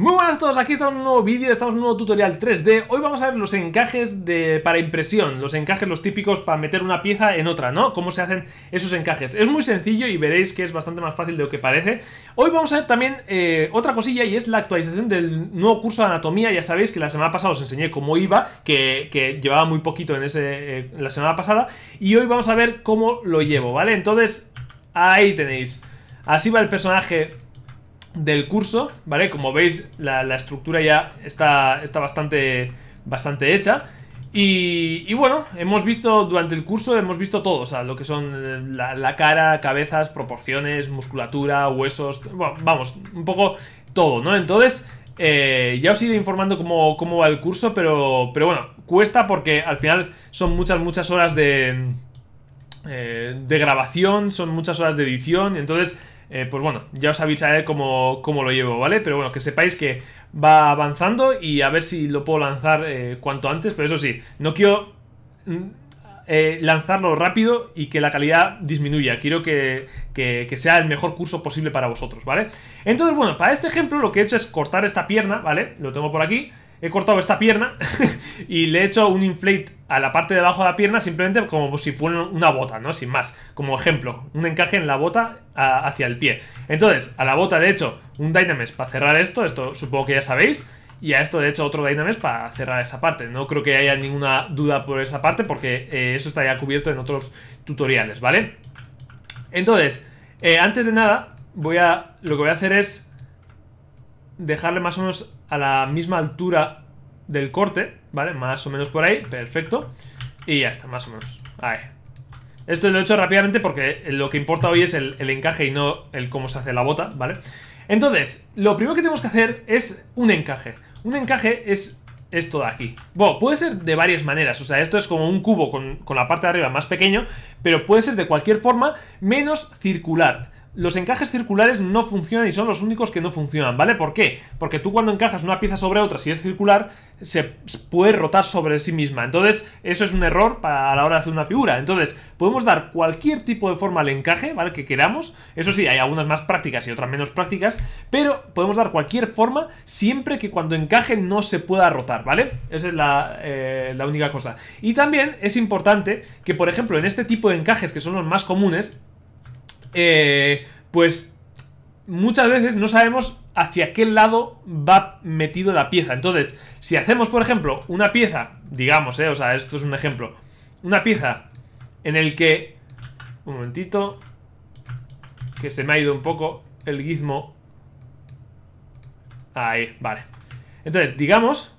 Muy buenas a todos, aquí estamos en un nuevo vídeo, estamos en un nuevo tutorial 3D Hoy vamos a ver los encajes de, para impresión, los encajes, los típicos para meter una pieza en otra, ¿no? Cómo se hacen esos encajes Es muy sencillo y veréis que es bastante más fácil de lo que parece Hoy vamos a ver también eh, otra cosilla y es la actualización del nuevo curso de anatomía Ya sabéis que la semana pasada os enseñé cómo iba, que, llevaba muy poquito en ese, eh, la semana pasada Y hoy vamos a ver cómo lo llevo, ¿vale? Entonces, ahí tenéis Así va el personaje del curso, ¿vale? Como veis, la, estructura ya está, está bastante, bastante hecha. Y, bueno, hemos visto durante el curso, hemos visto todo, o sea, lo que son eh, la, cara, cabezas, proporciones, musculatura, huesos, vamos, un poco todo, ¿no? Entonces, eh, ya os ido informando cómo, cómo, va el curso, pero, pero bueno, cuesta porque al final son muchas, muchas horas de, eh, de grabación, son muchas horas de edición, y entonces eh, pues bueno, ya os avisaré cómo, cómo lo llevo, ¿vale? Pero bueno, que sepáis que va avanzando y a ver si lo puedo lanzar eh, cuanto antes, pero eso sí, no quiero mm, eh, lanzarlo rápido y que la calidad disminuya. Quiero que, sea el mejor curso posible para vosotros, ¿vale? Entonces, bueno, para este ejemplo lo que he hecho es cortar esta pierna, ¿vale? Lo tengo por aquí. He cortado esta pierna y le he hecho un inflate a la parte de abajo de la pierna simplemente como si fuera una bota, ¿no? Sin más. Como ejemplo, un encaje en la bota hacia el pie. Entonces, a la bota de hecho un dynamics para cerrar esto. Esto supongo que ya sabéis. Y a esto, de hecho, otro Dynamics para cerrar esa parte. No creo que haya ninguna duda por esa parte porque eh, eso está ya cubierto en otros tutoriales, ¿vale? Entonces, eh, antes de nada, voy a lo que voy a hacer es dejarle más o menos a la misma altura del corte, ¿vale? Más o menos por ahí, perfecto. Y ya está, más o menos. Esto lo he hecho rápidamente porque lo que importa hoy es el encaje y no el cómo se hace la bota, ¿vale? Entonces, lo primero que tenemos que hacer es un encaje. Un encaje es esto de aquí. Bueno, puede ser de varias maneras. O sea, esto es como un cubo con, con, la parte de arriba más pequeño, pero puede ser de cualquier forma menos circular los encajes circulares no funcionan y son los únicos que no funcionan, ¿vale? ¿Por qué? Porque tú cuando encajas una pieza sobre otra, si es circular, se puede rotar sobre sí misma. Entonces, eso es un error para, a la hora de hacer una figura. Entonces, podemos dar cualquier tipo de forma al encaje, ¿vale? Que queramos. Eso sí, hay algunas más prácticas y otras menos prácticas, pero podemos dar cualquier forma siempre que cuando encaje no se pueda rotar, ¿vale? Esa es la eh, única cosa. Y también es importante que, por ejemplo, en este tipo de encajes, que son los más comunes, eh, pues muchas veces no sabemos hacia qué lado va metido la pieza. Entonces, si hacemos, por ejemplo, una pieza, digamos, eh, o sea, esto es un ejemplo, una pieza en el que, un momentito, que se me ha ido un poco el gizmo. Ahí, vale. Entonces, digamos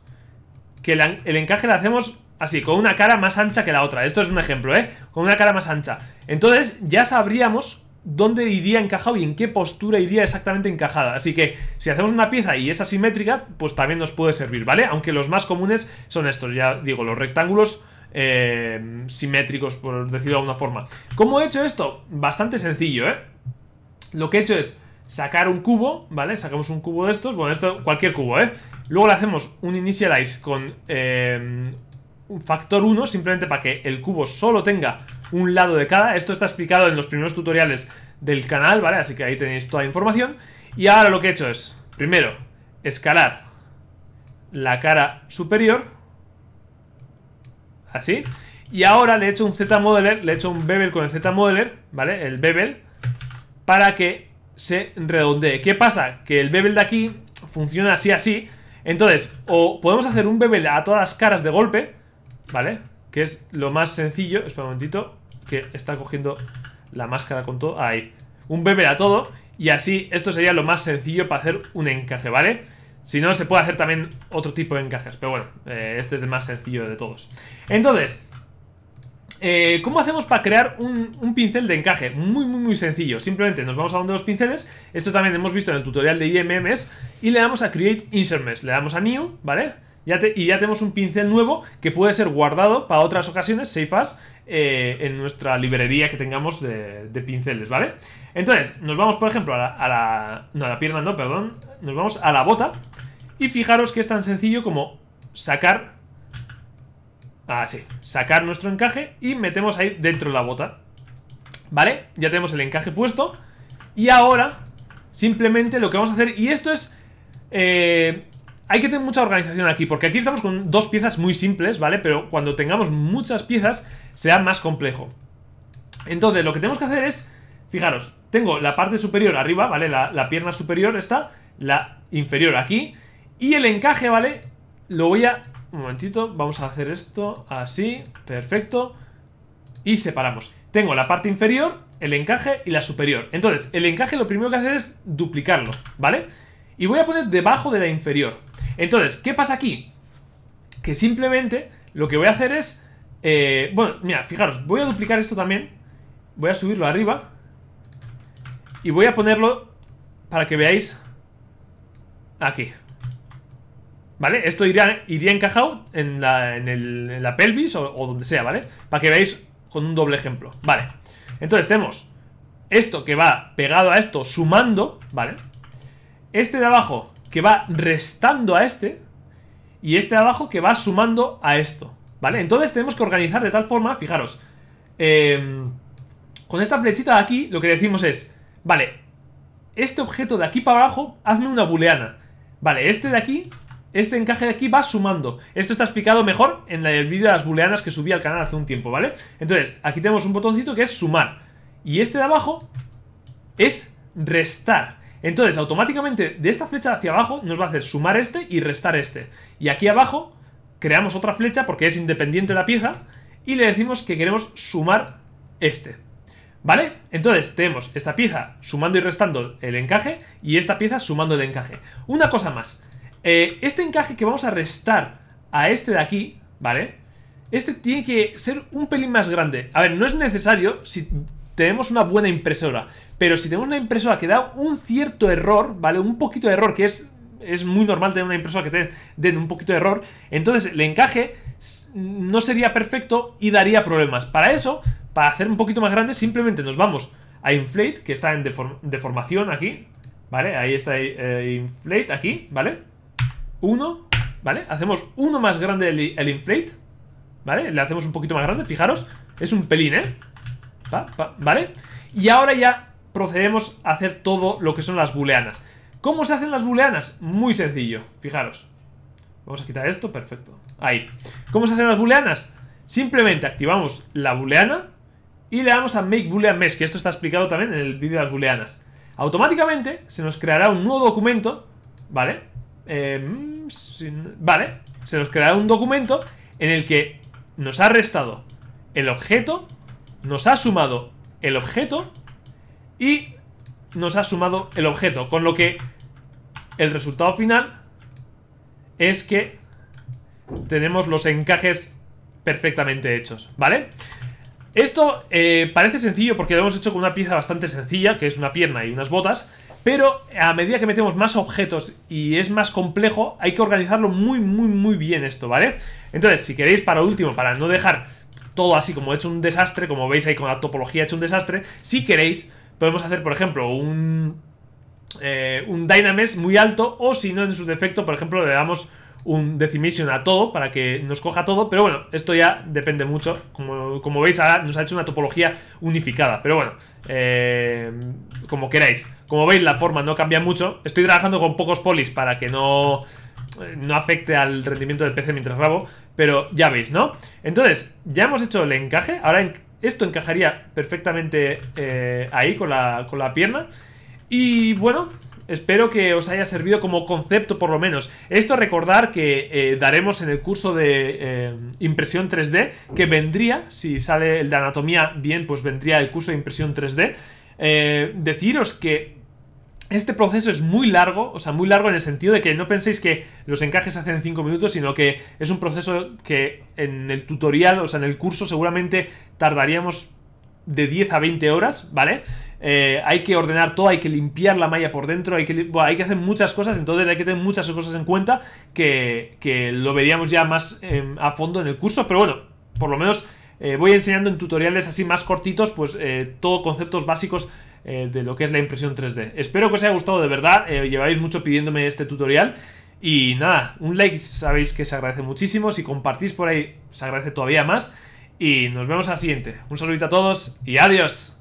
que el, el encaje lo hacemos así, con una cara más ancha que la otra. Esto es un ejemplo, ¿eh? Con una cara más ancha. Entonces, ya sabríamos dónde iría encajado y en qué postura iría exactamente encajada. Así que si hacemos una pieza y es asimétrica, pues también nos puede servir, ¿vale? Aunque los más comunes son estos, ya digo, los rectángulos eh, simétricos, por decirlo de alguna forma. ¿Cómo he hecho esto? Bastante sencillo, ¿eh? Lo que he hecho es sacar un cubo, ¿vale? Sacamos un cubo de estos, bueno, esto, cualquier cubo, ¿eh? Luego le hacemos un initialize con eh, un factor 1, simplemente para que el cubo solo tenga un lado de cada. Esto está explicado en los primeros tutoriales del canal, ¿vale? Así que ahí tenéis toda la información. Y ahora lo que he hecho es, primero, escalar la cara superior, así, y ahora le he hecho un Z-Modeler, le he hecho un bevel con el Z-Modeler, ¿vale? El bevel, para que se redondee. ¿Qué pasa? Que el bevel de aquí funciona así, así, entonces, o podemos hacer un bevel a todas las caras de golpe, ¿vale? Que es lo más sencillo, espera un momentito, que está cogiendo la máscara con todo. Ahí. Un beber a todo. Y así, esto sería lo más sencillo para hacer un encaje, ¿vale? Si no, se puede hacer también otro tipo de encajes. Pero bueno, eh, este es el más sencillo de todos. Entonces, eh, ¿Cómo hacemos para crear un, pincel de encaje? Muy, muy, muy sencillo. Simplemente nos vamos a donde los pinceles. Esto también hemos visto en el tutorial de IMMs. Y le damos a Create Insert Mesh. Le damos a New, ¿vale? y ya tenemos un pincel nuevo que puede ser guardado para otras ocasiones, safe as, eh, en nuestra librería que tengamos de, pinceles, ¿vale? Entonces, nos vamos, por ejemplo, a la, No, a la pierna no, perdón. Nos vamos a la bota. Y fijaros que es tan sencillo como sacar... Así. Ah, sacar nuestro encaje y metemos ahí dentro la bota. ¿Vale? Ya tenemos el encaje puesto. Y ahora, simplemente lo que vamos a hacer... Y esto es... Eh, hay que tener mucha organización aquí, porque aquí estamos con dos piezas muy simples, ¿vale? Pero cuando tengamos muchas piezas será más complejo. Entonces, lo que tenemos que hacer es, fijaros, tengo la parte superior arriba, ¿vale? La, la pierna superior está, la inferior aquí, y el encaje, ¿vale? Lo voy a... Un momentito, vamos a hacer esto así, perfecto, y separamos. Tengo la parte inferior, el encaje y la superior. Entonces, el encaje lo primero que hacer es duplicarlo, ¿vale? Y voy a poner debajo de la inferior, entonces, ¿qué pasa aquí? Que simplemente lo que voy a hacer es... Eh, bueno, mira, fijaros, voy a duplicar esto también. Voy a subirlo arriba. Y voy a ponerlo para que veáis aquí. ¿Vale? Esto iría, iría encajado en la, pelvis o, o, donde sea, ¿vale? Para que veáis con un doble ejemplo. Vale. Entonces tenemos esto que va pegado a esto sumando, ¿vale? Este de abajo que va restando a este y este de abajo que va sumando a esto, ¿vale? Entonces tenemos que organizar de tal forma, fijaros, em, con esta flechita de aquí lo que decimos es, vale, este objeto de aquí para abajo, hazme una booleana. Vale, este de aquí, este encaje de aquí va sumando. Esto está explicado mejor en el vídeo de las booleanas que subí al canal hace un tiempo, ¿vale? Entonces, aquí tenemos un botoncito que es sumar. Y este de abajo es restar. Entonces, automáticamente de esta flecha hacia abajo nos va a hacer sumar este y restar este. Y aquí abajo creamos otra flecha porque es independiente la pieza y le decimos que queremos sumar este. ¿Vale? Entonces tenemos esta pieza sumando y restando el encaje y esta pieza sumando el encaje. Una cosa más. Eh, este encaje que vamos a restar a este de aquí, ¿vale? Este tiene que ser un pelín más grande. A ver, no es necesario si tenemos una buena impresora. Pero si tenemos una impresora que da un cierto error, ¿vale? Un poquito de error, que es, es muy normal tener una impresora que te den un poquito de error, entonces el encaje no sería perfecto y daría problemas. Para eso, para hacer un poquito más grande, simplemente nos vamos a Inflate, que está en deformación aquí, ¿vale? Ahí está eh, eh, Inflate aquí, ¿vale? Uno, ¿vale? Hacemos uno más grande el Inflate, ¿vale? Le hacemos un poquito más grande, fijaros, es un pelín, ¿eh? ¿Vale? Y ahora ya procedemos a hacer todo lo que son las booleanas. ¿Cómo se hacen las booleanas? Muy sencillo, fijaros. Vamos a quitar esto, perfecto. Ahí. ¿Cómo se hacen las booleanas? Simplemente activamos la booleana y le damos a make boolean mesh, que esto está explicado también en el vídeo de las booleanas. Automáticamente se nos creará un nuevo documento, ¿vale? Em, vale, se nos creará un documento en el que nos ha restado el objeto nos ha sumado el objeto y nos ha sumado el objeto. Con lo que el resultado final es que tenemos los encajes perfectamente hechos, ¿vale? Esto eh, parece sencillo porque lo hemos hecho con una pieza bastante sencilla, que es una pierna y unas botas, pero a medida que metemos más objetos y es más complejo, hay que organizarlo muy, muy, muy bien esto, ¿vale? Entonces, si queréis, para último, para no dejar todo así como hecho un desastre, como veis ahí con la topología hecho un desastre. Si queréis, podemos hacer, por ejemplo, un, eh, un muy alto o si no, en su defecto, por ejemplo, le damos un Decimation a todo para que nos coja todo, pero bueno, esto ya depende mucho. Como, como veis, ahora nos ha hecho una topología unificada, pero bueno, eh, como queráis. Como veis, la forma no cambia mucho. Estoy trabajando con pocos polis para que no no afecte al rendimiento del PC mientras grabo, pero ya veis, ¿no? Entonces, ya hemos hecho el encaje, ahora esto encajaría perfectamente eh, ahí con la, con la pierna. Y bueno, espero que os haya servido como concepto por lo menos. Esto recordar que eh, daremos en el curso de eh, impresión 3D, que vendría, si sale el de anatomía bien, pues vendría el curso de impresión 3D. deciros que este proceso es muy largo, o sea, muy largo en el sentido de que no penséis que los encajes se hacen en 5 minutos, sino que es un proceso que en el tutorial, o sea, en el curso seguramente tardaríamos de 10 a 20 horas, ¿vale? Eh, hay que ordenar todo, hay que limpiar la malla por dentro, hay que, hay que hacer muchas cosas, entonces hay que tener muchas cosas en cuenta que, lo veríamos ya más em, a fondo en el curso, pero bueno, por lo menos eh, voy enseñando en tutoriales así más cortitos, pues eh, todo conceptos básicos eh, de lo que es la impresión 3D. Espero que os haya gustado de verdad, eh, lleváis mucho pidiéndome este tutorial. Y nada, un like sabéis que se agradece muchísimo, si compartís por ahí se agradece todavía más. Y nos vemos al siguiente. Un saludito a todos y adiós.